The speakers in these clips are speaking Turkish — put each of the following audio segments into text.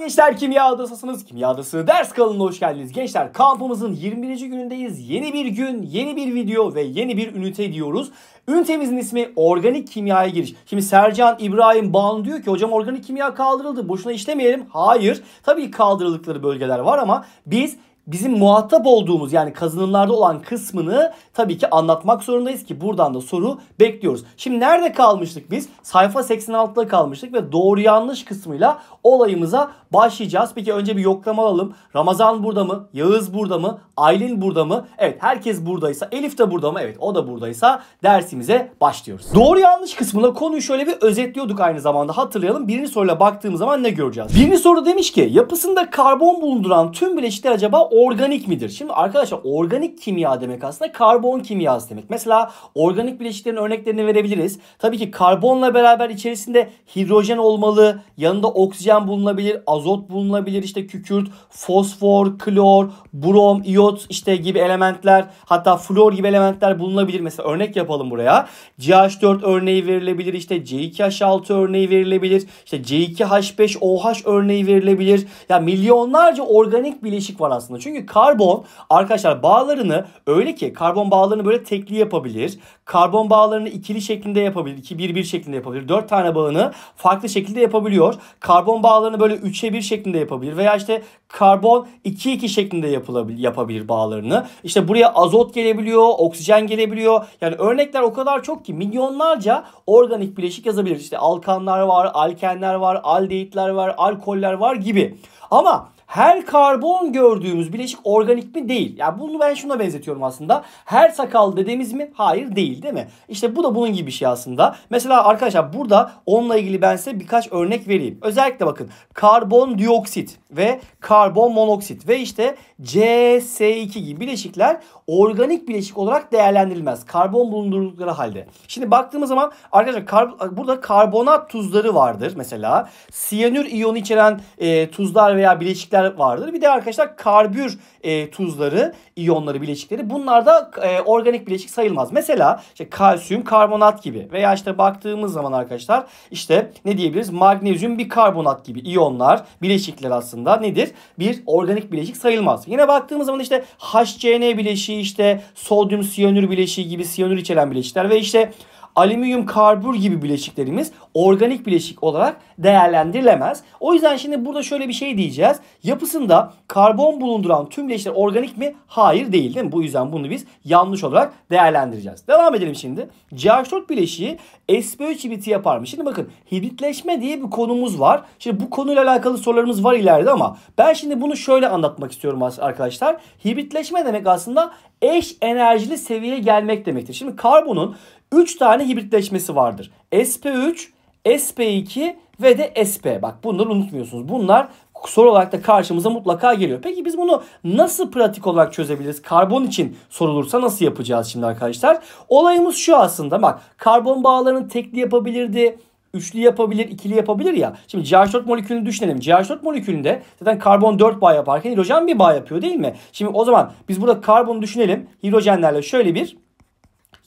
Selam gençler kimya adasısınız. Kimya adası ders kanalına hoş geldiniz. Gençler kampımızın 21. günündeyiz. Yeni bir gün, yeni bir video ve yeni bir ünite diyoruz. Ünitemizin ismi organik kimyaya giriş. Şimdi Sercan İbrahim Ban diyor ki hocam organik kimya kaldırıldı. Boşuna işlemeyelim. Hayır. Tabii kaldırıldıkları bölgeler var ama biz bizim muhatap olduğumuz yani kazanımlarda olan kısmını tabii ki anlatmak zorundayız ki buradan da soru bekliyoruz. Şimdi nerede kalmıştık biz? Sayfa 86'da kalmıştık ve doğru yanlış kısmıyla olayımıza başlayacağız. Peki önce bir yoklama alalım. Ramazan burada mı? Yağız burada mı? Aylin burada mı? Evet herkes buradaysa. Elif de burada mı? Evet o da buradaysa dersimize başlıyoruz. Doğru yanlış kısmında konuyu şöyle bir özetliyorduk aynı zamanda. Hatırlayalım birinci soruyla baktığımız zaman ne göreceğiz? Birinci soru demiş ki yapısında karbon bulunduran tüm bileşikler acaba organik midir? Şimdi arkadaşlar organik kimya demek aslında karbon kimyası demek. Mesela organik bileşiklerin örneklerini verebiliriz. Tabii ki karbonla beraber içerisinde hidrojen olmalı. Yanında oksijen bulunabilir, azot bulunabilir, işte kükürt, fosfor, klor, brom, iot işte gibi elementler hatta flor gibi elementler bulunabilir. Mesela örnek yapalım buraya. CH4 örneği verilebilir, işte C2H6 örneği verilebilir, işte C2H5OH örneği verilebilir. Ya milyonlarca organik bileşik var aslında. Çünkü çünkü karbon arkadaşlar bağlarını öyle ki karbon bağlarını böyle tekli yapabilir. Karbon bağlarını ikili şeklinde yapabilir. 2 bir bir şeklinde yapabilir. 4 tane bağını farklı şekilde yapabiliyor. Karbon bağlarını böyle 3'e 1 şeklinde yapabilir. Veya işte karbon 2 2 şeklinde yapılabilir, yapabilir bağlarını. İşte buraya azot gelebiliyor, oksijen gelebiliyor. Yani örnekler o kadar çok ki milyonlarca organik bileşik yazabilir. İşte alkanlar var, alkenler var, aldehitler var, alkoller var gibi. Ama her karbon gördüğümüz bileşik organik mi? Değil. yani bunu ben şuna benzetiyorum aslında. Her sakal dediğimiz mi? Hayır değil değil mi? İşte bu da bunun gibi bir şey aslında. Mesela arkadaşlar burada onunla ilgili ben size birkaç örnek vereyim. Özellikle bakın karbon dioksit ve karbon monoksit ve işte CS2 gibi bileşikler organik bileşik olarak değerlendirilmez. Karbon bulundurdukları halde. Şimdi baktığımız zaman arkadaşlar kar, burada karbonat tuzları vardır mesela. Siyanür iyonu içeren e, tuzlar veya bileşikler bileşikler vardır. Bir de arkadaşlar karbür e, tuzları, iyonları, bileşikleri. Bunlar da e, organik bileşik sayılmaz. Mesela işte kalsiyum karbonat gibi veya işte baktığımız zaman arkadaşlar işte ne diyebiliriz? Magnezyum bikarbonat gibi iyonlar, bileşikler aslında nedir? Bir organik bileşik sayılmaz. Yine baktığımız zaman işte HCN bileşiği işte sodyum siyanür bileşiği gibi siyanür içeren bileşikler ve işte alüminyum karbür gibi bileşiklerimiz organik bileşik olarak değerlendirilemez. O yüzden şimdi burada şöyle bir şey diyeceğiz. Yapısında karbon bulunduran tüm bileşikler organik mi? Hayır değil değil mi? Bu yüzden bunu biz yanlış olarak değerlendireceğiz. Devam edelim şimdi. CH4 bileşiği SP3 hibriti yapar mı? Şimdi bakın hibritleşme diye bir konumuz var. Şimdi bu konuyla alakalı sorularımız var ileride ama ben şimdi bunu şöyle anlatmak istiyorum arkadaşlar. Hibritleşme demek aslında eş enerjili seviyeye gelmek demektir. Şimdi karbonun 3 tane hibritleşmesi vardır. SP3, SP2 ve de SP. Bak bunları unutmuyorsunuz. Bunlar soru olarak da karşımıza mutlaka geliyor. Peki biz bunu nasıl pratik olarak çözebiliriz? Karbon için sorulursa nasıl yapacağız şimdi arkadaşlar? Olayımız şu aslında bak karbon bağlarını tekli yapabilirdi. Üçlü yapabilir, ikili yapabilir ya. Şimdi CH4 molekülünü düşünelim. CH4 molekülünde zaten karbon 4 bağ yaparken hidrojen bir bağ yapıyor değil mi? Şimdi o zaman biz burada karbonu düşünelim. Hidrojenlerle şöyle bir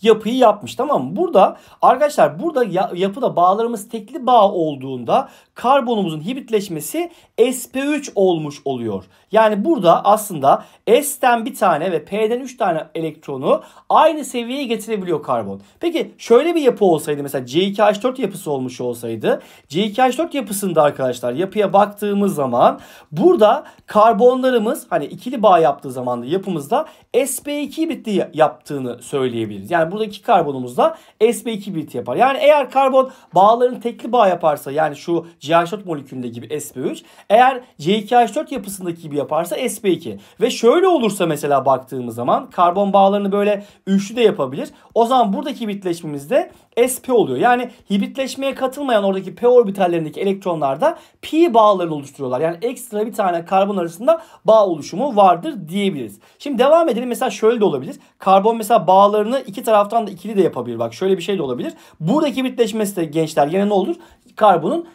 yapıyı yapmış tamam mı? Burada arkadaşlar burada yapıda bağlarımız tekli bağ olduğunda karbonumuzun hibritleşmesi sp3 olmuş oluyor. Yani burada aslında S'ten bir tane ve P'den 3 tane elektronu aynı seviyeye getirebiliyor karbon. Peki şöyle bir yapı olsaydı mesela C2H4 yapısı olmuş olsaydı C2H4 yapısında arkadaşlar yapıya baktığımız zaman burada karbonlarımız hani ikili bağ yaptığı zaman da yapımızda sp2 hibritli yaptığını söyleyebiliriz. Yani buradaki karbonumuzla sp2 birikti yapar. Yani eğer karbon bağların tekli bağ yaparsa yani şu CH4 molekülünde gibi sp3 eğer C2H4 yapısındaki gibi yaparsa sp2 ve şöyle olursa mesela baktığımız zaman karbon bağlarını böyle üçlü de yapabilir. O zaman buradaki bitleşmemizde sp oluyor. Yani hibritleşmeye katılmayan oradaki p orbitallerindeki elektronlar da pi bağlarını oluşturuyorlar. Yani ekstra bir tane karbon arasında bağ oluşumu vardır diyebiliriz. Şimdi devam edelim. Mesela şöyle de olabilir. Karbon mesela bağlarını iki taraftan da ikili de yapabilir. Bak şöyle bir şey de olabilir. Buradaki hibritleşmesi de gençler gene ne olur? karbonun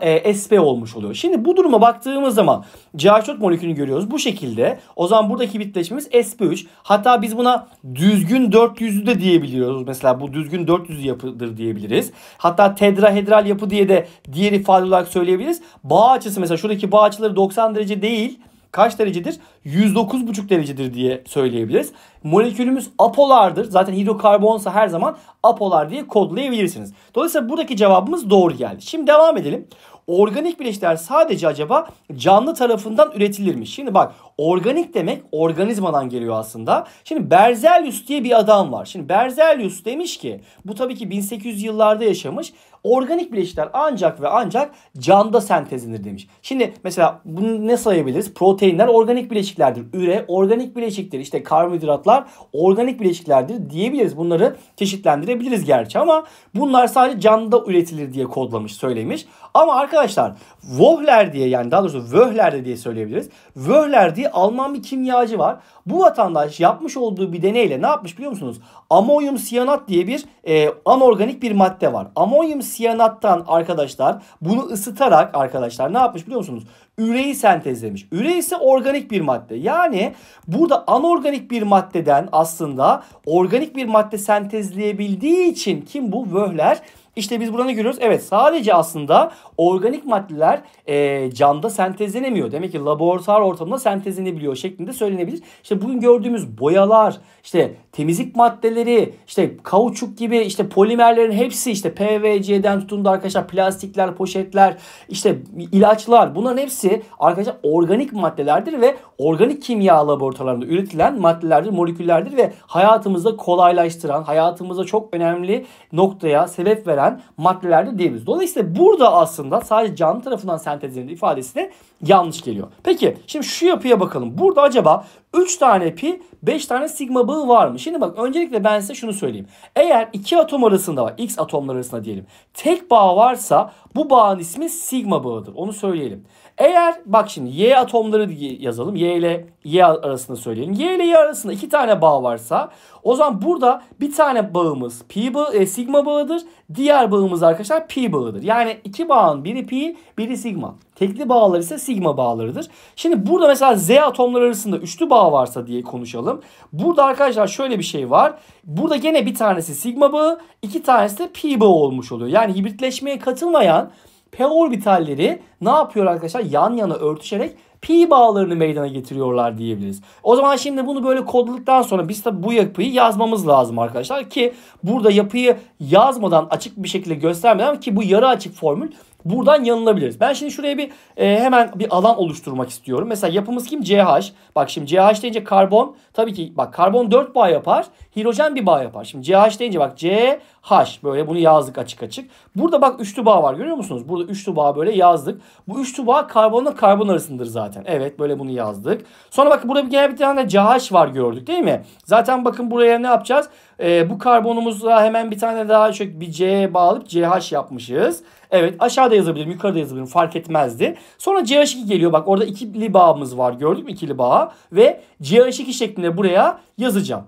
e, SP olmuş oluyor. Şimdi bu duruma baktığımız zaman CH4 molekülünü görüyoruz. Bu şekilde o zaman buradaki bitleşmemiz SP3. Hatta biz buna düzgün 400'lü de diyebiliyoruz. Mesela bu düzgün 400 yapıdır diyebiliriz. Hatta tetrahedral yapı diye de diğer ifade olarak söyleyebiliriz. Bağ açısı mesela şuradaki bağ açıları 90 derece değil kaç derecedir? 109,5 derecedir diye söyleyebiliriz. Molekülümüz apolardır. Zaten hidrokarbonsa her zaman apolar diye kodlayabilirsiniz. Dolayısıyla buradaki cevabımız doğru geldi. Şimdi devam edelim. Organik bileşikler sadece acaba canlı tarafından üretilir mi? Şimdi bak organik demek organizmadan geliyor aslında. Şimdi Berzelius diye bir adam var. Şimdi Berzelius demiş ki bu tabii ki 1800 yıllarda yaşamış organik bileşikler ancak ve ancak canda sentezlenir demiş. Şimdi mesela bunu ne sayabiliriz? Proteinler organik bileşiklerdir. Üre organik bileşiktir. İşte karbonhidratlar organik bileşiklerdir diyebiliriz. Bunları çeşitlendirebiliriz gerçi ama bunlar sadece canda üretilir diye kodlamış, söylemiş. Ama arkadaşlar Wöhler diye yani daha doğrusu Wöhler diye söyleyebiliriz. Wöhler diye Alman bir kimyacı var. Bu vatandaş yapmış olduğu bir deneyle ne yapmış biliyor musunuz? Amonyum siyanat diye bir e, anorganik bir madde var. Amonyum siyanat siyanattan arkadaşlar bunu ısıtarak arkadaşlar ne yapmış biliyor musunuz? Üreyi sentezlemiş. Üre ise organik bir madde. Yani burada anorganik bir maddeden aslında organik bir madde sentezleyebildiği için kim bu? Vöhler işte biz burada ne görüyoruz? Evet sadece aslında organik maddeler e, camda sentezlenemiyor. Demek ki laboratuvar ortamında sentezlenebiliyor şeklinde söylenebilir. İşte bugün gördüğümüz boyalar, işte temizlik maddeleri, işte kauçuk gibi işte polimerlerin hepsi işte PVC'den tutun da arkadaşlar plastikler, poşetler, işte ilaçlar bunların hepsi arkadaşlar organik maddelerdir ve organik kimya laboratuvarlarında üretilen maddelerdir, moleküllerdir ve hayatımızda kolaylaştıran, hayatımızda çok önemli noktaya sebep veren üretilen maddelerde diyebiliriz. Dolayısıyla burada aslında sadece canlı tarafından sentezlenen ifadesi de yanlış geliyor. Peki şimdi şu yapıya bakalım. Burada acaba 3 tane pi 5 tane sigma bağı var mı? Şimdi bak öncelikle ben size şunu söyleyeyim. Eğer iki atom arasında var x atomlar arasında diyelim. Tek bağ varsa bu bağın ismi sigma bağıdır. Onu söyleyelim. Eğer bak şimdi Y atomları yazalım. Y ile Y arasında söyleyelim. Y ile Y arasında iki tane bağ varsa o zaman burada bir tane bağımız pi bağı, e, sigma bağıdır. Diğer bağımız arkadaşlar pi bağıdır. Yani iki bağın biri pi, biri sigma. Tekli bağlar ise sigma bağlarıdır. Şimdi burada mesela Z atomları arasında üçlü bağ varsa diye konuşalım. Burada arkadaşlar şöyle bir şey var. Burada gene bir tanesi sigma bağı, iki tanesi de pi bağı olmuş oluyor. Yani hibritleşmeye katılmayan P orbitalleri ne yapıyor arkadaşlar? Yan yana örtüşerek pi bağlarını meydana getiriyorlar diyebiliriz. O zaman şimdi bunu böyle kodladıktan sonra biz tabi bu yapıyı yazmamız lazım arkadaşlar ki burada yapıyı yazmadan açık bir şekilde göstermeden ki bu yarı açık formül buradan yanılabiliriz. Ben şimdi şuraya bir e, hemen bir alan oluşturmak istiyorum. Mesela yapımız kim? CH. Bak şimdi CH deyince karbon tabii ki bak karbon 4 bağ yapar. Hidrojen bir bağ yapar. Şimdi CH deyince bak C H böyle bunu yazdık açık açık. Burada bak üçlü bağ var görüyor musunuz? Burada üçlü bağ böyle yazdık. Bu üçlü bağ karbonla karbon arasındır zaten. Evet böyle bunu yazdık. Sonra bakın burada bir genel bir tane CH var gördük değil mi? Zaten bakın buraya ne yapacağız? Ee, bu karbonumuzla hemen bir tane daha şöyle bir C'ye bağlayıp CH yapmışız. Evet aşağıda yazabilirim yukarıda yazabilirim fark etmezdi. Sonra CH2 geliyor bak orada ikili bağımız var gördük mü ikili bağ? Ve CH2 şeklinde buraya yazacağım.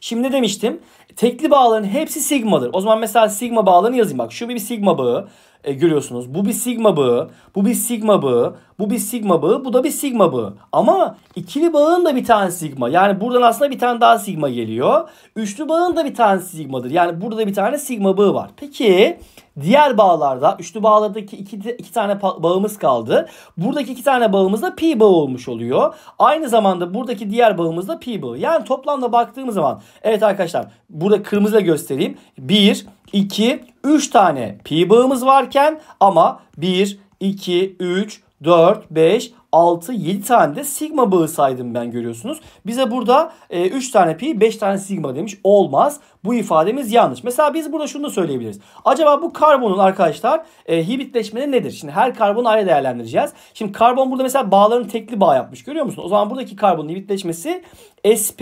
Şimdi demiştim tekli bağların hepsi sigmadır. O zaman mesela sigma bağlarını yazayım. Bak şu bir sigma bağı e, görüyorsunuz. Bu bir sigma bağı, bu bir sigma bağı, bu bir sigma bağı, bu da bir sigma bağı. Ama ikili bağın da bir tane sigma. Yani buradan aslında bir tane daha sigma geliyor. Üçlü bağın da bir tane sigmadır. Yani burada bir tane sigma bağı var. Peki diğer bağlarda, üçlü bağlardaki iki, iki tane bağımız kaldı. Buradaki iki tane bağımız da pi bağı olmuş oluyor. Aynı zamanda buradaki diğer bağımız da pi bağı. Yani toplamda baktığımız zaman evet arkadaşlar burada kırmızıyla göstereyim. Bir, iki. 3 tane pi bağımız varken ama 1, 2, 3, 4, 5, 6, 7 tane de sigma bağı saydım ben görüyorsunuz. Bize burada e, 3 tane pi 5 tane sigma demiş. Olmaz. Bu ifademiz yanlış. Mesela biz burada şunu da söyleyebiliriz. Acaba bu karbonun arkadaşlar e, hibritleşmeleri nedir? Şimdi her karbonu ayrı değerlendireceğiz. Şimdi karbon burada mesela bağların tekli bağ yapmış görüyor musun? O zaman buradaki karbonun hibritleşmesi SP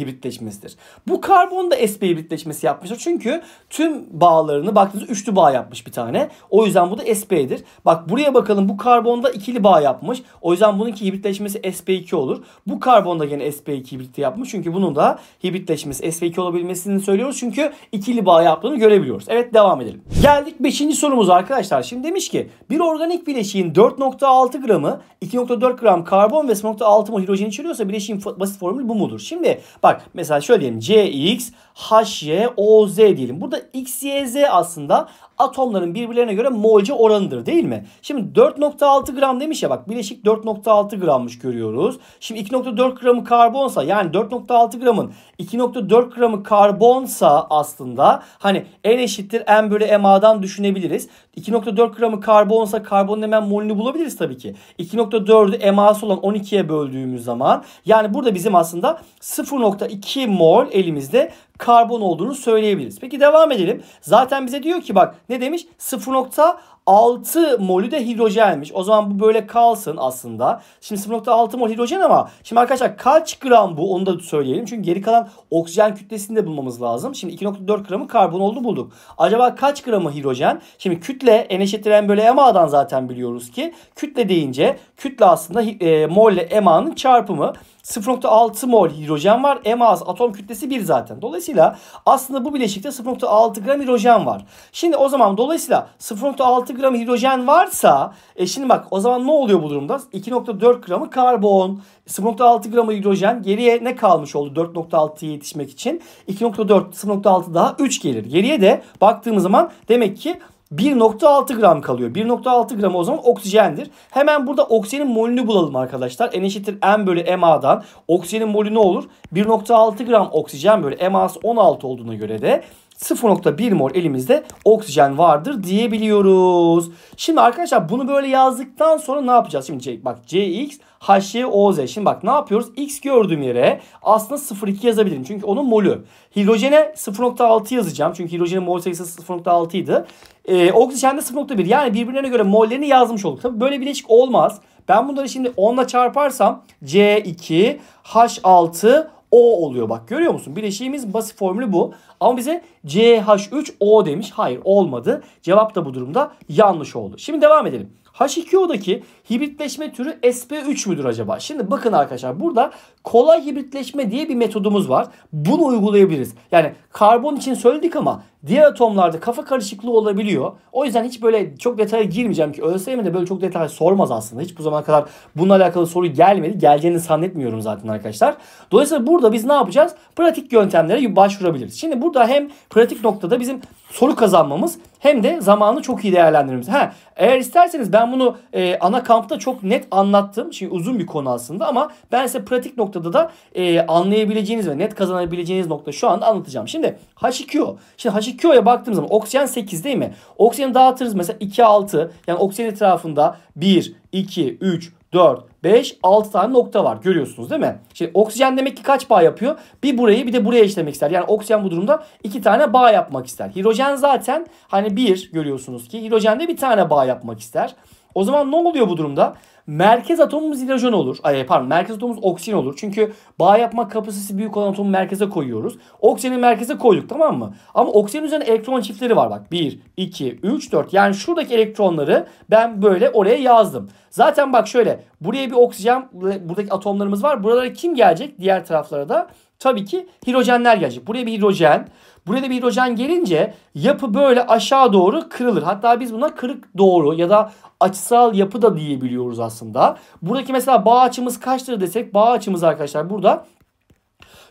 hibritleşmesidir. Bu karbon da SP hibritleşmesi yapmıştır. Çünkü tüm bağlarını baktığınız üçlü bağ yapmış bir tane. O yüzden bu da SP'dir. Bak buraya bakalım bu karbonda ikili bağ yapmış. O yüzden bununki hibritleşmesi SP2 olur. Bu karbonda gene SP2 hibriti yapmış. Çünkü bunun da hibritleşmesi SP2 olabilmesi ettiğini söylüyoruz. Çünkü ikili bağ yaptığını görebiliyoruz. Evet devam edelim. Geldik 5. sorumuz arkadaşlar. Şimdi demiş ki bir organik bileşiğin 4.6 gramı 2.4 gram karbon ve 0.6 mol hidrojen içeriyorsa bileşiğin basit formülü bu mudur? Şimdi bak mesela şöyle diyelim CX HYOZ diyelim. Burada XYZ aslında atomların birbirlerine göre molce oranıdır değil mi? Şimdi 4.6 gram demiş ya bak bileşik 4.6 grammış görüyoruz. Şimdi 2.4 gramı karbonsa yani 4.6 gramın 2.4 gramı karbonsa aslında hani N eşittir M bölü MA'dan düşünebiliriz. 2.4 gramı karbonsa karbonun hemen molünü bulabiliriz tabii ki. 2.4'ü MA'sı olan 12'ye böldüğümüz zaman yani burada bizim aslında 0.2 mol elimizde karbon olduğunu söyleyebiliriz. Peki devam edelim. Zaten bize diyor ki bak ne demiş? 0.6 molü de hidrojenmiş. O zaman bu böyle kalsın aslında. Şimdi 0.6 mol hidrojen ama şimdi arkadaşlar kaç gram bu onu da söyleyelim. Çünkü geri kalan oksijen kütlesini de bulmamız lazım. Şimdi 2.4 gramı karbon oldu bulduk. Acaba kaç gramı hidrojen? Şimdi kütle en eşittir bölü EMA'dan zaten biliyoruz ki. Kütle deyince kütle aslında e, mol ile EMA'nın çarpımı. 0.6 mol hidrojen var. M az atom kütlesi 1 zaten. Dolayısıyla aslında bu bileşikte 0.6 gram hidrojen var. Şimdi o zaman dolayısıyla 0.6 gram hidrojen varsa e şimdi bak o zaman ne oluyor bu durumda? 2.4 gramı karbon, 0.6 gramı hidrojen geriye ne kalmış oldu 4.6'ya yetişmek için? 2.4, 0.6 daha 3 gelir. Geriye de baktığımız zaman demek ki 1.6 gram kalıyor. 1.6 gram o zaman oksijendir. Hemen burada oksijenin molünü bulalım arkadaşlar. N eşittir M bölü MA'dan. Oksijenin molü ne olur? 1.6 gram oksijen bölü MA'sı 16 olduğuna göre de 0.1 mol elimizde oksijen vardır diyebiliyoruz. Şimdi arkadaşlar bunu böyle yazdıktan sonra ne yapacağız? Şimdi bak CX HYOZ. Şimdi bak ne yapıyoruz? X gördüğüm yere aslında 0.2 yazabilirim. Çünkü onun molü. Hidrojene 0.6 yazacağım. Çünkü hidrojenin mol sayısı 0.6 idi. Ee, oksijen de 0.1. Yani birbirlerine göre mollerini yazmış olduk. Tabii böyle bileşik olmaz. Ben bunları şimdi 10 çarparsam C2 H6 o oluyor bak görüyor musun? Bileşiğimiz basit formülü bu. Ama bize CH3O demiş. Hayır olmadı. Cevap da bu durumda yanlış oldu. Şimdi devam edelim. H2O'daki hibritleşme türü SP3 müdür acaba? Şimdi bakın arkadaşlar burada kolay hibritleşme diye bir metodumuz var. Bunu uygulayabiliriz. Yani karbon için söyledik ama diğer atomlarda kafa karışıklığı olabiliyor. O yüzden hiç böyle çok detaya girmeyeceğim ki ÖSYM de böyle çok detay sormaz aslında. Hiç bu zamana kadar bununla alakalı soru gelmedi. Geleceğini zannetmiyorum zaten arkadaşlar. Dolayısıyla burada biz ne yapacağız? Pratik yöntemlere başvurabiliriz. Şimdi burada hem pratik noktada bizim soru kazanmamız hem de zamanı çok iyi değerlendirmemiz. Ha, eğer isterseniz ben bunu e, ana kampanyada kampta çok net anlattım. Şimdi şey uzun bir konu aslında ama ben size pratik noktada da e, anlayabileceğiniz ve net kazanabileceğiniz nokta şu anda anlatacağım. Şimdi H2O. Şimdi H2O'ya baktığım zaman oksijen 8 değil mi? Oksijeni dağıtırız mesela 2 6 yani oksijen etrafında 1 2 3 4 5, 6 tane nokta var. Görüyorsunuz değil mi? Şimdi oksijen demek ki kaç bağ yapıyor? Bir burayı bir de buraya işlemek ister. Yani oksijen bu durumda 2 tane bağ yapmak ister. Hidrojen zaten hani 1 görüyorsunuz ki. Hidrojen de bir tane bağ yapmak ister. O zaman ne oluyor bu durumda? Merkez atomumuz hidrojen olur. Ay, pardon merkez atomumuz oksijen olur. Çünkü bağ yapma kapasitesi büyük olan atomu merkeze koyuyoruz. Oksijeni merkeze koyduk tamam mı? Ama oksijen üzerine elektron çiftleri var bak. 1, 2, 3, 4. Yani şuradaki elektronları ben böyle oraya yazdım. Zaten bak şöyle buraya bir oksijen buradaki atomlarımız var. Buralara kim gelecek? Diğer taraflara da Tabii ki hidrojenler gelecek. Buraya bir hidrojen, buraya da bir hidrojen gelince yapı böyle aşağı doğru kırılır. Hatta biz buna kırık doğru ya da açısal yapı da diyebiliyoruz aslında. Buradaki mesela bağ açımız kaçtır desek bağ açımız arkadaşlar burada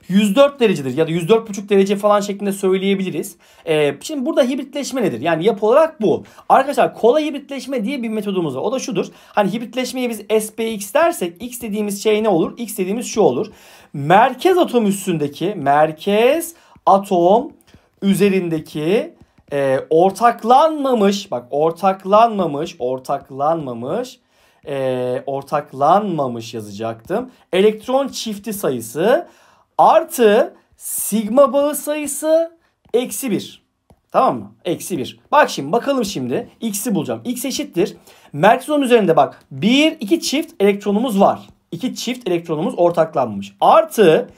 104 derecedir ya da 104,5 derece falan şeklinde söyleyebiliriz. Ee, şimdi burada hibritleşme nedir? Yani yapı olarak bu. Arkadaşlar kolay hibritleşme diye bir metodumuz var. O da şudur. Hani hibritleşmeyi biz SPX dersek X dediğimiz şey ne olur? X dediğimiz şu olur merkez atom üstündeki merkez atom üzerindeki e, ortaklanmamış bak ortaklanmamış ortaklanmamış e, ortaklanmamış yazacaktım. Elektron çifti sayısı artı sigma bağı sayısı eksi bir, Tamam mı? Eksi 1. Bak şimdi bakalım şimdi. X'i bulacağım. X eşittir. Merkez üzerinde bak. 1, 2 çift elektronumuz var iki çift elektronumuz ortaklanmış. Artı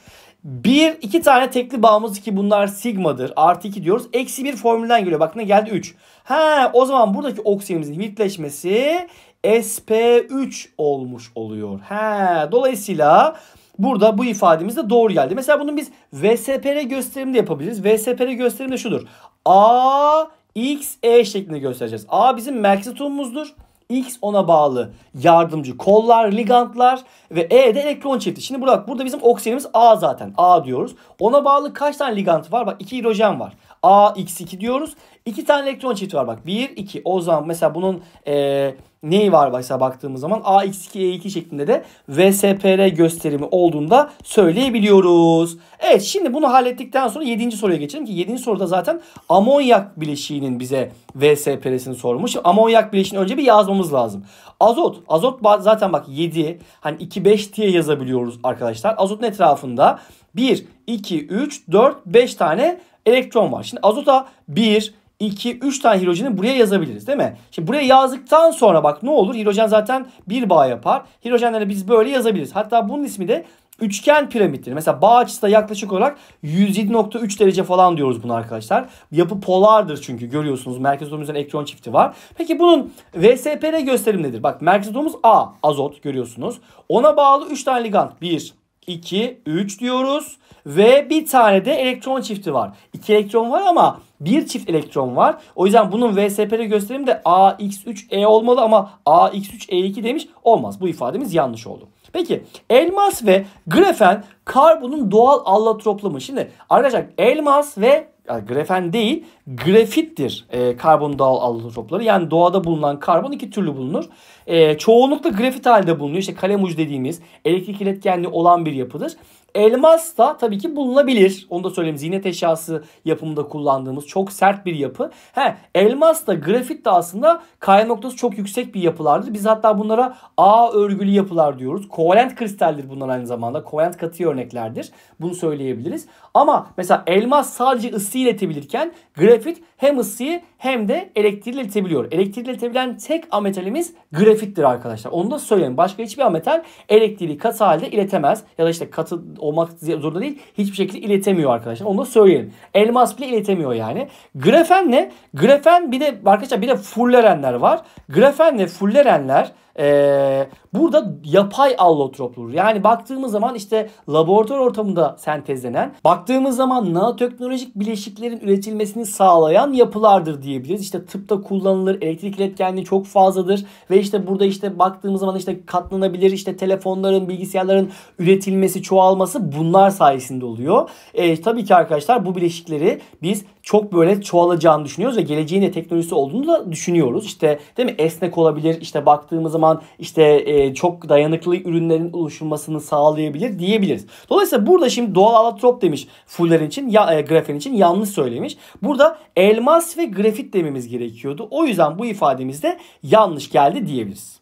bir iki tane tekli bağımız ki bunlar sigmadır. Artı 2 diyoruz. Eksi bir formülden geliyor. Bak ne geldi 3. He, o zaman buradaki oksijenimizin hibritleşmesi sp3 olmuş oluyor. He, dolayısıyla burada bu ifademiz de doğru geldi. Mesela bunu biz VSPR gösterimde yapabiliriz. VSPR gösterimde şudur. A X, E şeklinde göstereceğiz. A bizim merkez atomumuzdur. X ona bağlı yardımcı kollar, ligantlar ve E de elektron çifti. Şimdi Burak burada bizim oksijenimiz A zaten. A diyoruz. Ona bağlı kaç tane ligant var? Bak 2 hidrojen var. A, X2 diyoruz. 2 tane elektron çifti var. Bak 1, 2. O zaman mesela bunun... Ee, neyi var mesela baktığımız zaman AX2E2 e şeklinde de VSPR gösterimi olduğunda söyleyebiliyoruz. Evet şimdi bunu hallettikten sonra 7. soruya geçelim ki 7. soruda zaten amonyak bileşiğinin bize VSPR'sini sormuş. Şimdi amonyak bileşiğini önce bir yazmamız lazım. Azot. Azot zaten bak 7 hani 2 5 diye yazabiliyoruz arkadaşlar. Azotun etrafında 1 2 3 4 5 tane elektron var. Şimdi azota 1 2, 3 tane hidrojeni buraya yazabiliriz değil mi? Şimdi buraya yazdıktan sonra bak ne olur? Hidrojen zaten bir bağ yapar. Hidrojenleri biz böyle yazabiliriz. Hatta bunun ismi de üçgen piramittir. Mesela bağ açısı da yaklaşık olarak 107.3 derece falan diyoruz bunu arkadaşlar. Yapı polardır çünkü görüyorsunuz. Merkez atomumuz elektron çifti var. Peki bunun VSPR gösterim nedir? Bak merkez atomumuz A azot görüyorsunuz. Ona bağlı 3 tane ligand. 1, 2, 3 diyoruz. Ve bir tane de elektron çifti var. 2 elektron var ama bir çift elektron var. O yüzden bunun VSP'de gösterimi de AX3E olmalı ama AX3E2 demiş. Olmaz. Bu ifademiz yanlış oldu. Peki elmas ve grafen karbonun doğal allotroplumu. Şimdi arkadaşlar elmas ve yani grafen değil grafittir e, karbon doğal allotropları. Yani doğada bulunan karbon iki türlü bulunur. E, çoğunlukla grafit halde bulunuyor. İşte kalemuj dediğimiz elektrik iletkenliği olan bir yapıdır. Elmas da tabii ki bulunabilir. Onu da söyleyeyim ziynet eşyası yapımında kullandığımız çok sert bir yapı. He, elmas da grafit de aslında kaya noktası çok yüksek bir yapılardır. Biz hatta bunlara A örgülü yapılar diyoruz. Kovalent kristaldir bunlar aynı zamanda. Kovalent katı örneklerdir. Bunu söyleyebiliriz. Ama mesela elmas sadece ısı iletebilirken grafit hem ısıyı hem de elektriği iletebiliyor. Elektriği iletebilen tek ametalimiz grafittir arkadaşlar. Onu da söyleyeyim. Başka hiçbir ametal elektriği katı halde iletemez. Ya da işte katı olmak zorunda değil. Hiçbir şekilde iletemiyor arkadaşlar. Onu da söyleyelim. Elmas bile iletemiyor yani. Grafen ne? Grafen bir de arkadaşlar bir de fullerenler var. Grafenle fullerenler ee, Burada yapay allotroplar yani baktığımız zaman işte laboratuvar ortamında sentezlenen, baktığımız zaman nanoteknolojik bileşiklerin üretilmesini sağlayan yapılardır diyebiliriz. İşte tıpta kullanılır, elektrik iletkenliği çok fazladır ve işte burada işte baktığımız zaman işte katlanabilir işte telefonların, bilgisayarların üretilmesi, çoğalması bunlar sayesinde oluyor. E, tabii ki arkadaşlar bu bileşikleri biz çok böyle çoğalacağını düşünüyoruz ve geleceğin de teknolojisi olduğunu da düşünüyoruz. İşte değil mi esnek olabilir işte baktığımız zaman işte e, e, çok dayanıklı ürünlerin oluşulmasını sağlayabilir diyebiliriz. Dolayısıyla burada şimdi doğal alatrop demiş fullerin için ya e, grafen için yanlış söylemiş. Burada elmas ve grafit dememiz gerekiyordu. O yüzden bu ifademizde yanlış geldi diyebiliriz.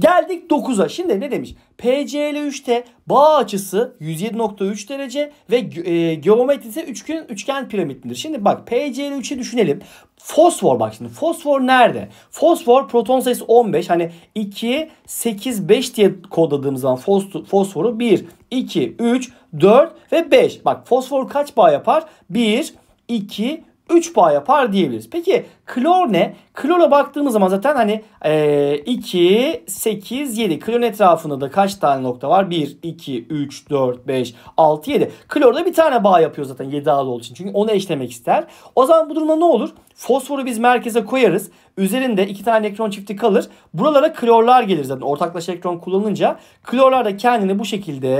Geldik 9'a. Şimdi ne demiş? PCL3'te bağ açısı 107.3 derece ve e, geometrisi üçgen, üçgen piramididir. Şimdi bak PCL3'ü düşünelim. Fosfor bak şimdi. Fosfor nerede? Fosfor proton sayısı 15. Hani 2, 8, 5 diye kodladığımız zaman fosforu 1, 2, 3, 4 ve 5. Bak fosfor kaç bağ yapar? 1, 2, 3 bağ yapar diyebiliriz. Peki Klor ne? Klora baktığımız zaman zaten hani e, 2, 8, 7. Klorun etrafında da kaç tane nokta var? 1, 2, 3, 4, 5, 6, 7. Klor da bir tane bağ yapıyor zaten 7 ağlı olduğu için. Çünkü onu eşlemek ister. O zaman bu durumda ne olur? Fosforu biz merkeze koyarız. Üzerinde iki tane elektron çifti kalır. Buralara klorlar gelir zaten ortaklaşa elektron kullanınca. Klorlar da kendini bu şekilde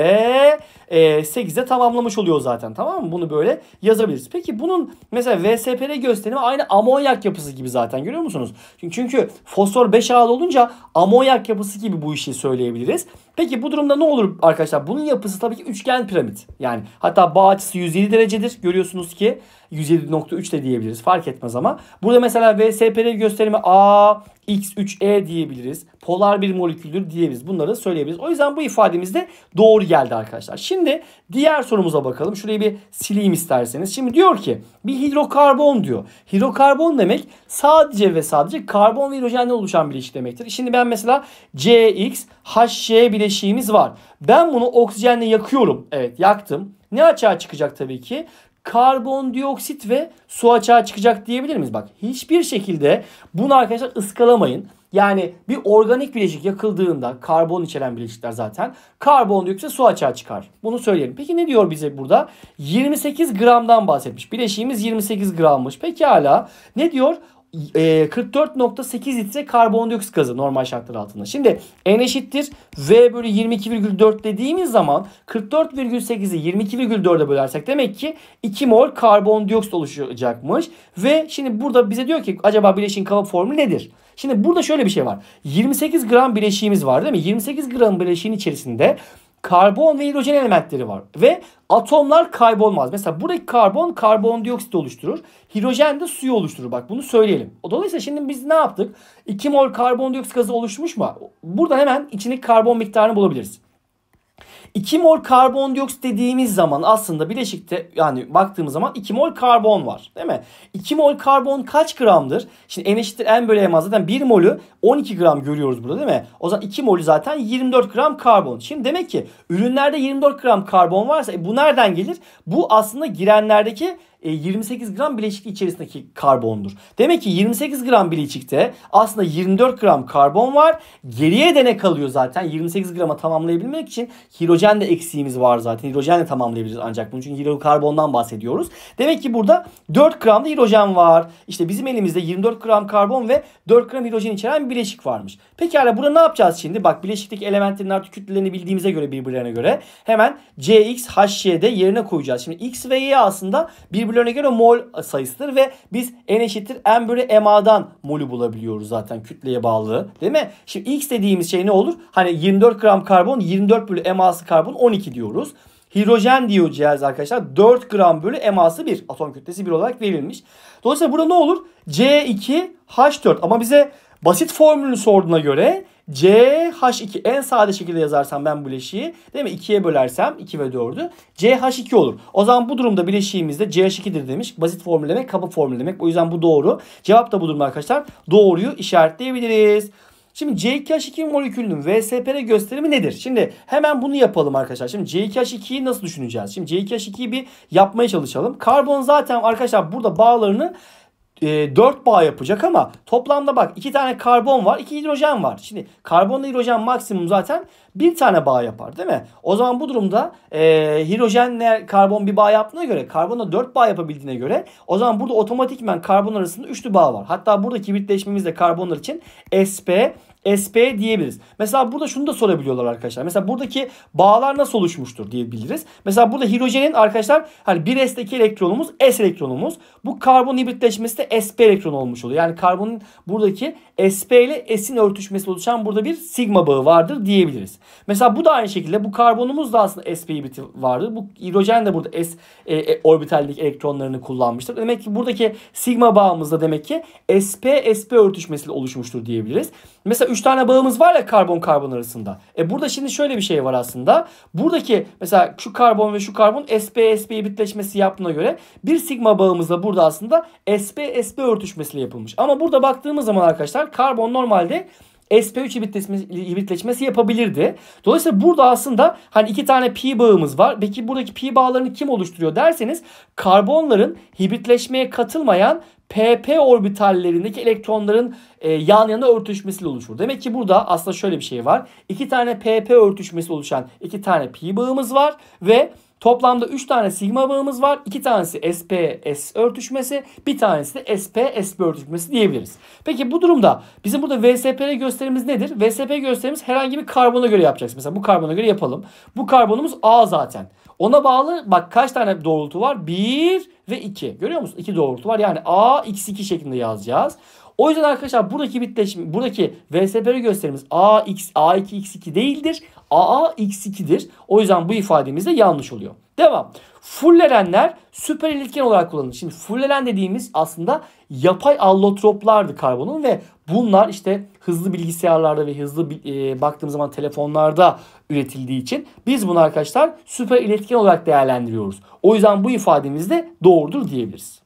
e, 8'e tamamlamış oluyor zaten. Tamam mı? Bunu böyle yazabiliriz. Peki bunun mesela VSPR gösterimi aynı amonyak yapısı yapısı gibi zaten görüyor musunuz? Çünkü, çünkü fosfor 5A olunca amonyak yapısı gibi bu işi söyleyebiliriz. Peki bu durumda ne olur arkadaşlar? Bunun yapısı tabii ki üçgen piramit. Yani hatta bağ açısı 107 derecedir görüyorsunuz ki. 107.3 de diyebiliriz. Fark etmez ama. Burada mesela VSPR gösterimi A, X3E diyebiliriz. Polar bir moleküldür diyebiliriz. Bunları söyleyebiliriz. O yüzden bu ifademiz de doğru geldi arkadaşlar. Şimdi diğer sorumuza bakalım. Şurayı bir sileyim isterseniz. Şimdi diyor ki bir hidrokarbon diyor. Hidrokarbon demek sadece ve sadece karbon ve hidrojenden oluşan bileşik demektir. Şimdi ben mesela CX, HŞ bileşiğimiz var. Ben bunu oksijenle yakıyorum. Evet yaktım. Ne açığa çıkacak tabii ki? karbondioksit ve su açığa çıkacak diyebilir miyiz? Bak hiçbir şekilde bunu arkadaşlar ıskalamayın. Yani bir organik bileşik yakıldığında karbon içeren bileşikler zaten karbondioksit su açığa çıkar. Bunu söyleyelim. Peki ne diyor bize burada? 28 gramdan bahsetmiş. Bileşiğimiz 28 grammış. Peki hala ne diyor? 44.8 e, litre karbondioksit gazı normal şartlar altında. Şimdi n eşittir v bölü 22,4 dediğimiz zaman 44,8'i 22,4'e bölersek demek ki 2 mol karbondioksit oluşacakmış. Ve şimdi burada bize diyor ki acaba bileşin kaba formülü nedir? Şimdi burada şöyle bir şey var. 28 gram bileşiğimiz var değil mi? 28 gram bileşiğin içerisinde karbon ve hidrojen elementleri var. Ve atomlar kaybolmaz. Mesela buradaki karbon karbondioksit oluşturur. Hidrojen de suyu oluşturur. Bak bunu söyleyelim. Dolayısıyla şimdi biz ne yaptık? 2 mol karbondioksit gazı oluşmuş mu? Burada hemen içindeki karbon miktarını bulabiliriz. 2 mol karbondioksit dediğimiz zaman aslında bileşikte yani baktığımız zaman 2 mol karbon var değil mi? 2 mol karbon kaç gramdır? Şimdi n eşittir n bölü m zaten 1 molü 12 gram görüyoruz burada değil mi? O zaman 2 molü zaten 24 gram karbon. Şimdi demek ki ürünlerde 24 gram karbon varsa e, bu nereden gelir? Bu aslında girenlerdeki 28 e, gram bileşik içerisindeki karbondur. Demek ki 28 gram bileşikte aslında 24 gram karbon var. Geriye de ne kalıyor zaten? 28 grama tamamlayabilmek için hidrojen de eksiğimiz var zaten. Hidrojenle tamamlayabiliriz ancak bunu. Çünkü hidrokarbondan bahsediyoruz. Demek ki burada 4 gram da hidrojen var. İşte bizim elimizde 24 gram karbon ve 4 gram hidrojen içeren bir bileşik varmış. Peki Pekala burada ne yapacağız şimdi? Bak bileşiklik elementlerin artık kütlelerini bildiğimize göre birbirlerine göre hemen CX, HC'de yerine koyacağız. Şimdi X ve Y aslında bir birbirlerine göre mol sayısıdır ve biz n eşittir m bölü ma'dan molü bulabiliyoruz zaten kütleye bağlı değil mi? Şimdi x dediğimiz şey ne olur? Hani 24 gram karbon 24 bölü ma'sı karbon 12 diyoruz. Hidrojen diyeceğiz arkadaşlar 4 gram bölü ma'sı 1 atom kütlesi 1 olarak verilmiş. Dolayısıyla burada ne olur? C2H4 ama bize basit formülünü sorduğuna göre CH2 en sade şekilde yazarsam ben bileşiği değil mi? 2'ye bölersem 2 ve 4'ü CH2 olur. O zaman bu durumda bileşiğimizde CH2'dir demiş. Basit formül demek, kaba formül demek. O yüzden bu doğru. Cevap da bu durumda arkadaşlar. Doğruyu işaretleyebiliriz. Şimdi C2H2 molekülünün VSPR gösterimi nedir? Şimdi hemen bunu yapalım arkadaşlar. Şimdi C2H2'yi nasıl düşüneceğiz? Şimdi C2H2'yi bir yapmaya çalışalım. Karbon zaten arkadaşlar burada bağlarını e, 4 bağ yapacak ama toplamda bak 2 tane karbon var 2 hidrojen var. Şimdi karbonla hidrojen maksimum zaten 1 tane bağ yapar değil mi? O zaman bu durumda e, hidrojenle karbon bir bağ yaptığına göre karbonla 4 bağ yapabildiğine göre o zaman burada otomatikmen karbon arasında üçlü bağ var. Hatta burada kibritleşmemizde karbonlar için SP SP diyebiliriz. Mesela burada şunu da sorabiliyorlar arkadaşlar. Mesela buradaki bağlar nasıl oluşmuştur diyebiliriz. Mesela burada hidrojenin arkadaşlar hani 1S'deki elektronumuz S elektronumuz. Bu karbon hibritleşmesi de SP elektron olmuş oluyor. Yani karbonun buradaki SP ile S'in örtüşmesi oluşan burada bir sigma bağı vardır diyebiliriz. Mesela bu da aynı şekilde bu karbonumuz da aslında SP hibriti vardır. Bu hidrojen de burada S e, e, orbitaldeki elektronlarını kullanmıştır. Demek ki buradaki sigma bağımızda demek ki SP SP örtüşmesiyle oluşmuştur diyebiliriz. Mesela 3 tane bağımız var ya karbon karbon arasında. E burada şimdi şöyle bir şey var aslında. Buradaki mesela şu karbon ve şu karbon sp sp bitleşmesi yaptığına göre bir sigma bağımızla burada aslında sp sp örtüşmesiyle yapılmış. Ama burada baktığımız zaman arkadaşlar karbon normalde SP3 hibritleşmesi, yapabilirdi. Dolayısıyla burada aslında hani iki tane pi bağımız var. Peki buradaki pi bağlarını kim oluşturuyor derseniz karbonların hibritleşmeye katılmayan pp orbitallerindeki elektronların e, yan yana örtüşmesiyle oluşur. Demek ki burada aslında şöyle bir şey var. İki tane pp örtüşmesi oluşan iki tane pi bağımız var ve Toplamda 3 tane sigma bağımız var. 2 tanesi SP-S örtüşmesi, bir tanesi de SP-SP örtüşmesi diyebiliriz. Peki bu durumda bizim burada VSP'li gösterimiz nedir? VSP gösterimiz herhangi bir karbona göre yapacağız. Mesela bu karbona göre yapalım. Bu karbonumuz A zaten. Ona bağlı bak kaç tane doğrultu var? 1 ve 2. Görüyor musun? 2 doğrultu var. Yani A, X2 şeklinde yazacağız. O yüzden arkadaşlar buradaki bitleşim, buradaki VSP'li gösterimiz A, X, A2, X2 değildir. a a X2'dir. O yüzden bu ifademiz de yanlış oluyor. Devam. Fullerenler süper iletken olarak kullanılır. Şimdi fulleren dediğimiz aslında yapay allotroplardı karbonun ve Bunlar işte hızlı bilgisayarlarda ve hızlı e, baktığımız zaman telefonlarda üretildiği için biz bunu arkadaşlar süper iletken olarak değerlendiriyoruz. O yüzden bu ifademiz de doğrudur diyebiliriz.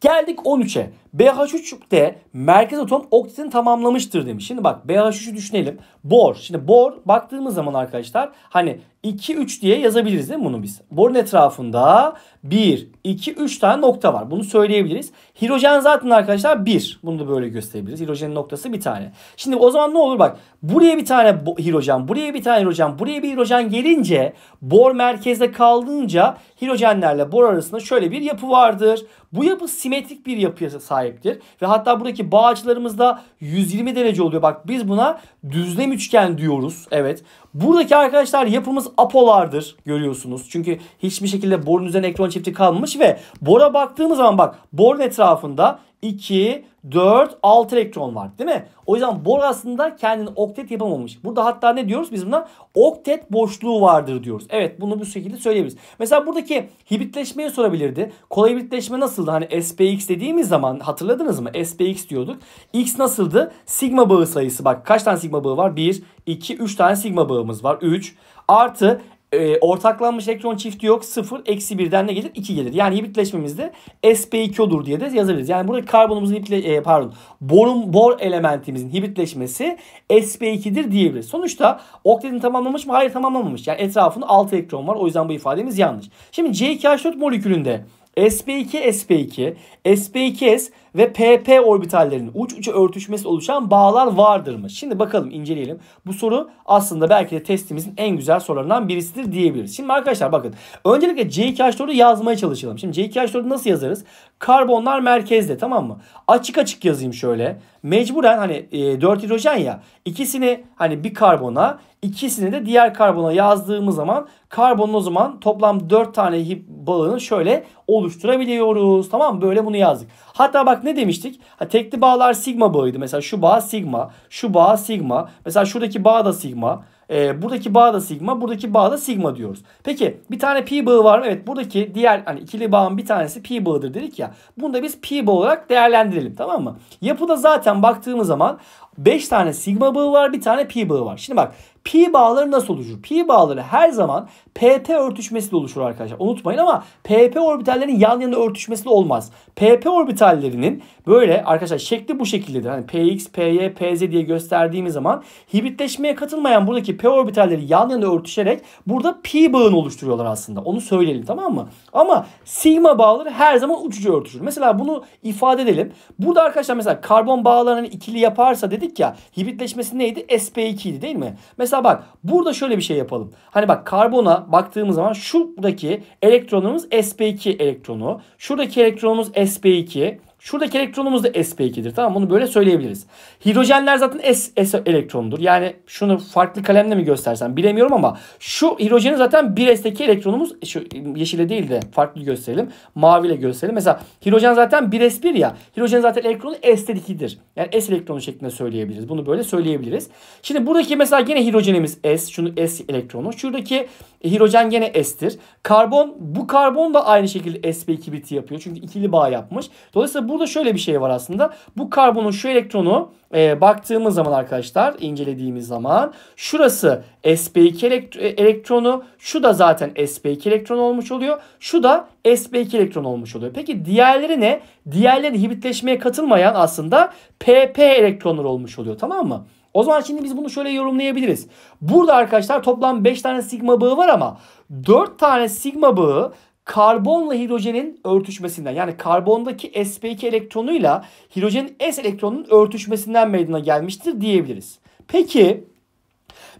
Geldik 13'e. BH3'te merkez atom oksijen tamamlamıştır demiş. Şimdi bak BH3'ü düşünelim. Bor. Şimdi bor baktığımız zaman arkadaşlar hani 2 3 diye yazabiliriz değil mi bunu biz? Borun etrafında 1 2 3 tane nokta var. Bunu söyleyebiliriz. Hidrojen zaten arkadaşlar 1. Bunu da böyle gösterebiliriz. Hidrojenin noktası bir tane. Şimdi o zaman ne olur bak. Buraya bir tane hidrojen, buraya bir tane hidrojen, buraya bir hidrojen gelince bor merkezde kaldığınca hidrojenlerle bor arasında şöyle bir yapı vardır. Bu yapı simetrik bir yapıya sahip sahiptir. Ve hatta buradaki bağ açılarımızda 120 derece oluyor. Bak biz buna düzlem üçgen diyoruz. Evet. Buradaki arkadaşlar yapımız apolardır görüyorsunuz. Çünkü hiçbir şekilde borun üzerine ekran çifti kalmamış ve bora baktığımız zaman bak borun etrafında 2, 4, 6 elektron var değil mi? O yüzden bor aslında kendini oktet yapamamış. Burada hatta ne diyoruz biz buna? Oktet boşluğu vardır diyoruz. Evet bunu bu şekilde söyleyebiliriz. Mesela buradaki hibritleşmeyi sorabilirdi. Kolay hibritleşme nasıldı? Hani SPX dediğimiz zaman hatırladınız mı? SPX diyorduk. X nasıldı? Sigma bağı sayısı. Bak kaç tane sigma bağı var? 1, 2, 3 tane sigma bağımız var. 3 artı e, ortaklanmış elektron çifti yok. 0 eksi 1'den ne gelir? 2 gelir. Yani hibritleşmemizde sp2 olur diye de yazabiliriz. Yani burada karbonumuzun hibritle, e, pardon borun bor elementimizin hibritleşmesi sp2'dir diyebiliriz. Sonuçta oktatin tamamlamış mı? Hayır tamamlamamış. Yani etrafında 6 elektron var. O yüzden bu ifademiz yanlış. Şimdi C2H4 molekülünde sp2 sp2 sp2s ve PP orbitallerinin uç uça örtüşmesi oluşan bağlar vardır mı? Şimdi bakalım inceleyelim. Bu soru aslında belki de testimizin en güzel sorularından birisidir diyebiliriz. Şimdi arkadaşlar bakın. Öncelikle C2H4'ü yazmaya çalışalım. Şimdi C2H4'ü nasıl yazarız? Karbonlar merkezde tamam mı? Açık açık yazayım şöyle. Mecburen hani e, 4 hidrojen ya. ikisini hani bir karbona ikisini de diğer karbona yazdığımız zaman karbonun o zaman toplam 4 tane bağını şöyle oluşturabiliyoruz. Tamam mı? Böyle bunu yazdık. Hatta bak ne demiştik? Ha, tekli bağlar sigma bağıydı. Mesela şu bağ sigma, şu bağ sigma. Mesela şuradaki bağ da sigma. E, buradaki bağ da sigma, buradaki bağ da sigma diyoruz. Peki bir tane pi bağı var mı? Evet buradaki diğer hani ikili bağın bir tanesi pi bağıdır dedik ya. Bunu da biz pi bağı olarak değerlendirelim tamam mı? Yapıda zaten baktığımız zaman 5 tane sigma bağı var bir tane pi bağı var. Şimdi bak pi bağları nasıl oluşur? Pi bağları her zaman pp örtüşmesiyle oluşur arkadaşlar. Unutmayın ama pp orbitallerin yan yana örtüşmesiyle olmaz. PP orbitallerinin böyle arkadaşlar şekli bu şekildedir. Hani Px, Py, Pz diye gösterdiğimiz zaman hibritleşmeye katılmayan buradaki P orbitalleri yan yana örtüşerek burada pi bağını oluşturuyorlar aslında. Onu söyleyelim tamam mı? Ama sigma bağları her zaman uçucu örtüşür. Mesela bunu ifade edelim. Burada arkadaşlar mesela karbon bağlarını hani ikili yaparsa dedik ya hibritleşmesi neydi? sp2 idi değil mi? Mesela bak burada şöyle bir şey yapalım. Hani bak karbona baktığımız zaman şuradaki elektronumuz sp2 elektronu. Şuradaki elektronumuz sp2. Şuradaki elektronumuz da sp2'dir. Tamam Bunu böyle söyleyebiliriz. Hidrojenler zaten s, s elektronudur. Yani şunu farklı kalemle mi göstersem bilemiyorum ama şu hidrojenin zaten 1s'teki elektronumuz şu yeşile değil de farklı gösterelim. Maviyle gösterelim. Mesela hidrojen zaten 1s1 ya. Hidrojen zaten elektronu s2'dir. Yani s elektronu şeklinde söyleyebiliriz. Bunu böyle söyleyebiliriz. Şimdi buradaki mesela yine hidrojenimiz s. Şunu s elektronu. Şuradaki e, hidrojen gene estir. Karbon bu karbon da aynı şekilde sp2 biti yapıyor. Çünkü ikili bağ yapmış. Dolayısıyla burada şöyle bir şey var aslında. Bu karbonun şu elektronu e, baktığımız zaman arkadaşlar incelediğimiz zaman şurası sp2 e, elektronu şu da zaten sp2 elektron olmuş oluyor. Şu da sp2 elektron olmuş oluyor. Peki diğerleri ne? Diğerleri hibritleşmeye katılmayan aslında pp elektronlar olmuş oluyor tamam mı? O zaman şimdi biz bunu şöyle yorumlayabiliriz. Burada arkadaşlar toplam 5 tane sigma bağı var ama 4 tane sigma bağı karbonla hidrojenin örtüşmesinden yani karbondaki sp2 elektronuyla hidrojenin s elektronunun örtüşmesinden meydana gelmiştir diyebiliriz. Peki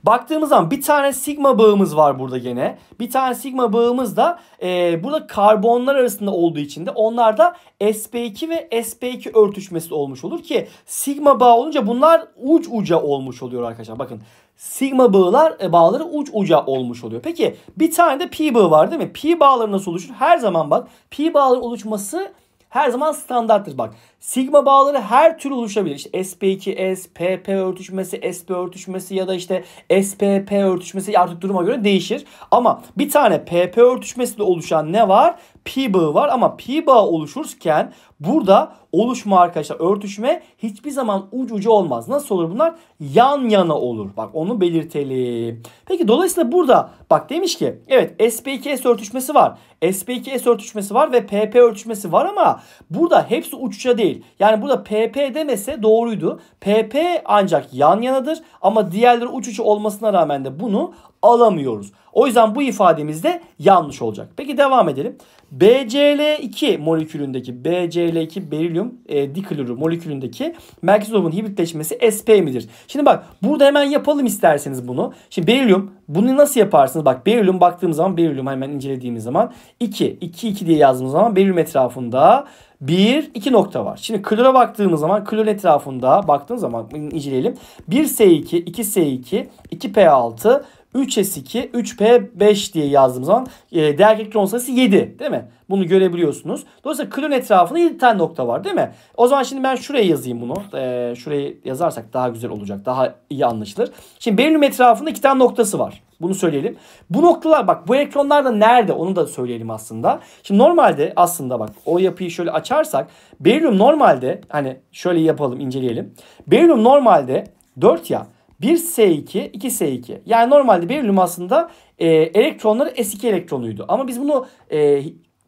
Baktığımız zaman bir tane sigma bağımız var burada gene. Bir tane sigma bağımız da e, burada karbonlar arasında olduğu için de onlar da sp2 ve sp2 örtüşmesi olmuş olur ki sigma bağı olunca bunlar uç uca olmuş oluyor arkadaşlar. Bakın sigma bağlar e, bağları uç uca olmuş oluyor. Peki bir tane de pi bağı var değil mi? Pi bağları nasıl oluşur? Her zaman bak pi bağları oluşması her zaman standarttır bak. Sigma bağları her tür oluşabilir. İşte SP2S, PP örtüşmesi, SP örtüşmesi ya da işte SPP örtüşmesi artık duruma göre değişir. Ama bir tane PP örtüşmesiyle oluşan ne var? Pi bağı var ama pi bağı oluşurken burada oluşma arkadaşlar örtüşme hiçbir zaman ucu ucu olmaz. Nasıl olur bunlar? Yan yana olur. Bak onu belirtelim. Peki dolayısıyla burada bak demiş ki evet SP2S örtüşmesi var. SP2S örtüşmesi var ve PP örtüşmesi var ama burada hepsi uç uca değil değil. Yani burada PP demese doğruydu. PP ancak yan yanadır ama diğerleri uç uç olmasına rağmen de bunu alamıyoruz. O yüzden bu ifademiz de yanlış olacak. Peki devam edelim. BCl2 molekülündeki BCl2 berilyum e, diklorür molekülündeki merkezobun hibritleşmesi SP midir? Şimdi bak burada hemen yapalım isterseniz bunu. Şimdi berilyum bunu nasıl yaparsınız? Bak berilyum baktığımız zaman berilyum hemen incelediğimiz zaman 2 2 2 diye yazdığımız zaman berilyum etrafında 1 2 nokta var. Şimdi klora baktığımız zaman klor etrafında baktığımız zaman inceleyelim. 1S2, 2S2, 2P6, 3s2, 3p5 diye yazdığım zaman e, değer elektron sayısı 7 değil mi? Bunu görebiliyorsunuz. Dolayısıyla klon etrafında 7 tane nokta var değil mi? O zaman şimdi ben şuraya yazayım bunu. E, şurayı yazarsak daha güzel olacak. Daha iyi anlaşılır. Şimdi berilyum etrafında 2 tane noktası var. Bunu söyleyelim. Bu noktalar bak bu elektronlar da nerede onu da söyleyelim aslında. Şimdi normalde aslında bak o yapıyı şöyle açarsak berilyum normalde hani şöyle yapalım inceleyelim. Berilyum normalde 4 ya 1s2, 2s2. Yani normalde bir aslında e, elektronları s2 elektronuydu. Ama biz bunu e,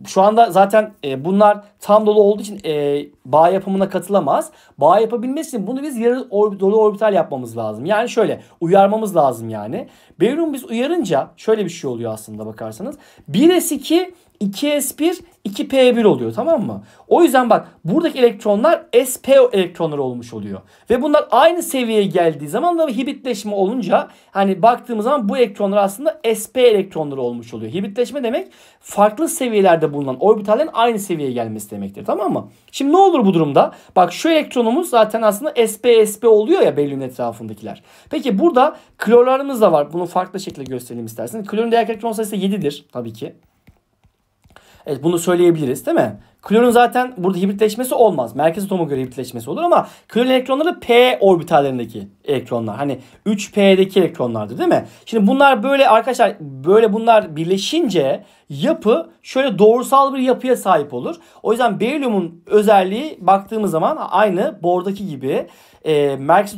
şu anda zaten e, bunlar tam dolu olduğu için e, bağ yapımına katılamaz. Bağ yapabilmesi için bunu biz yarı or dolu orbital yapmamız lazım. Yani şöyle uyarmamız lazım yani. Berium biz uyarınca şöyle bir şey oluyor aslında bakarsanız. 1s2 2s1 2p1 oluyor tamam mı? O yüzden bak buradaki elektronlar sp elektronları olmuş oluyor. Ve bunlar aynı seviyeye geldiği zaman da hibritleşme olunca hani baktığımız zaman bu elektronlar aslında sp elektronları olmuş oluyor. Hibritleşme demek farklı seviyelerde bulunan orbitallerin aynı seviyeye gelmesi demektir tamam mı? Şimdi ne olur bu durumda? Bak şu elektronumuz zaten aslında sp sp oluyor ya belirli etrafındakiler. Peki burada klorlarımız da var. Bunu farklı şekilde gösterelim istersen. Klorun değerli elektron sayısı 7'dir tabii ki. Evet bunu söyleyebiliriz değil mi? Klonun zaten burada hibritleşmesi olmaz. Merkez atomu göre hibritleşmesi olur ama klon elektronları P orbitallerindeki elektronlar. Hani 3P'deki elektronlardır değil mi? Şimdi bunlar böyle arkadaşlar böyle bunlar birleşince yapı şöyle doğrusal bir yapıya sahip olur. O yüzden beryumun özelliği baktığımız zaman aynı bordaki gibi e, Merkez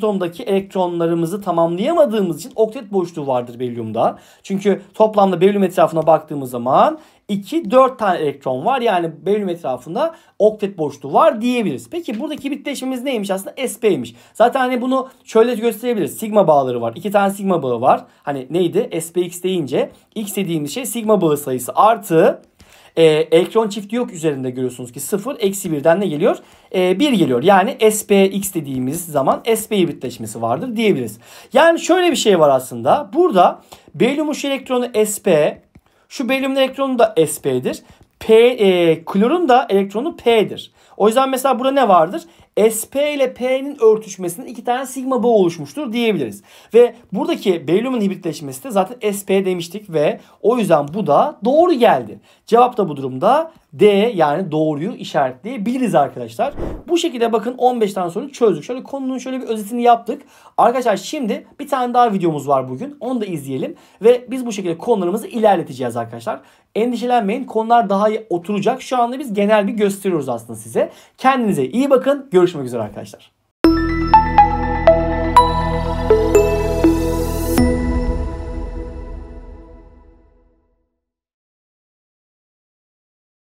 elektronlarımızı tamamlayamadığımız için oktet boşluğu vardır beryumda Çünkü toplamda beryum etrafına baktığımız zaman 2-4 tane elektron var. Yani beryum etrafında oktet boşluğu var diyebiliriz. Peki buradaki bitleşimimiz neymiş aslında? SP'ymiş. Zaten hani bunu şöyle gösterebiliriz. Sigma bağları var. 2 tane sigma bağı var. Hani neydi? SPX deyince X dediğimiz şey sigma bağı sayısı artı e, elektron çifti yok üzerinde görüyorsunuz ki 0 eksi 1'den ne geliyor? E, 1 geliyor. Yani SPX dediğimiz zaman SP bitleşmesi vardır diyebiliriz. Yani şöyle bir şey var aslında. Burada belyum elektronu SP, şu belyumun elektronu da SP'dir. P, e, klorun da elektronu P'dir. O yüzden mesela burada ne vardır? SP ile P'nin örtüşmesinden iki tane sigma bağı oluşmuştur diyebiliriz. Ve buradaki beryumun hibritleşmesi de zaten SP demiştik ve o yüzden bu da doğru geldi. Cevap da bu durumda D yani doğruyu işaretleyebiliriz arkadaşlar. Bu şekilde bakın 15 tane soru çözdük. Şöyle konunun şöyle bir özetini yaptık. Arkadaşlar şimdi bir tane daha videomuz var bugün. Onu da izleyelim ve biz bu şekilde konularımızı ilerleteceğiz arkadaşlar. Endişelenmeyin konular daha iyi oturacak. Şu anda biz genel bir gösteriyoruz aslında size. Kendinize iyi bakın. Görüşmek üzere arkadaşlar.